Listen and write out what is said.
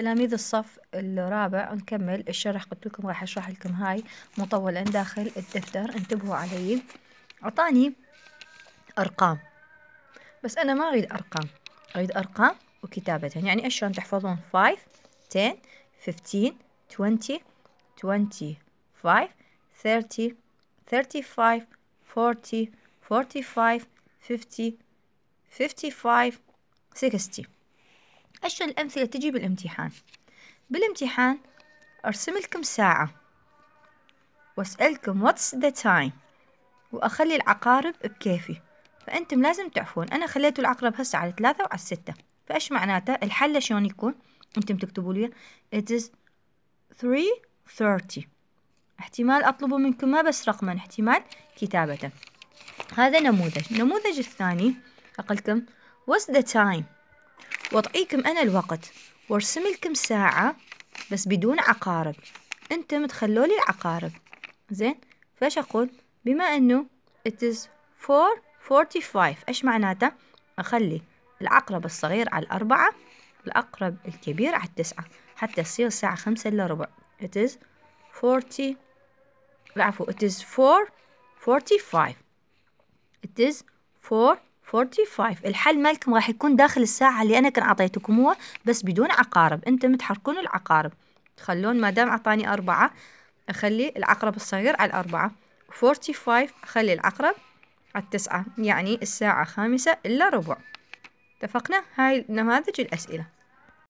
تلاميذ الصف الرابع نكمل الشرح قلت لكم راح اشرح لكم هاي مطولا داخل الدفتر انتبهوا علي اعطاني ارقام بس انا ما اريد ارقام اريد ارقام وكتابتها يعني ايش شلون تحفظون 5 10 15 20 25 30 35 40 45 50 55 60 عشان الأمثلة تجي بالامتحان بالامتحان أرسم لكم ساعة وأسألكم what's the time وأخلي العقارب بكيفي فأنتم لازم تعفون أنا خليت العقرب هسه على ثلاثة وعلى ستة فإيش معناته الحل شلون يكون أنتم تكتبوا لي it is 3.30 احتمال أطلب منكم ما بس رقما احتمال كتابة هذا نموذج النموذج الثاني أقلكم what's the time وأعطيكم أنا الوقت وارسم لكم ساعة بس بدون عقارب أنتم تخلوا لي العقارب زين فاش أقول بما أنه it is 4.45 إيش معناته أخلي العقرب الصغير على الأربعة الأقرب الكبير على التسعة حتى تصير الساعة خمسة إلا ربع it is 40 العفو it is 4.45 it is 4 45 الحل مالكم راح يكون داخل الساعة اللي أنا كان أعطيتكم هو بس بدون عقارب أنتم تحركون العقارب تخلون ما دام أعطاني أربعة أخلي العقرب الصغير على الأربعة 45 أخلي العقرب على التسعة يعني الساعة خامسة إلا ربع اتفقنا هاي نماذج الأسئلة